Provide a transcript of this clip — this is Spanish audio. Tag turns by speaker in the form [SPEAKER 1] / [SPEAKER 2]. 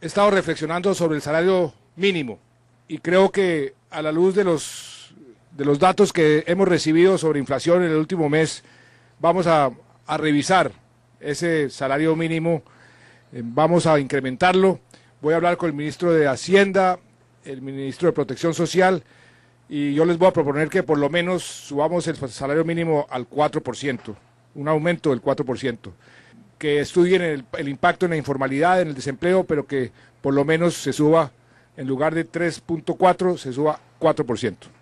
[SPEAKER 1] he estado reflexionando sobre el salario mínimo y creo que a la luz de los, de los datos que hemos recibido sobre inflación en el último mes, vamos a, revisar ese salario mínimo, eh, vamos a incrementarlo. Voy a hablar con el ministro de Hacienda, el ministro de Protección Social y yo les voy a proponer que por lo menos subamos el salario mínimo al 4%, un aumento del 4% que estudien el, impacto en la informalidad, en el desempleo, pero que por lo menos se suba, en lugar de 3.4, se suba 4%.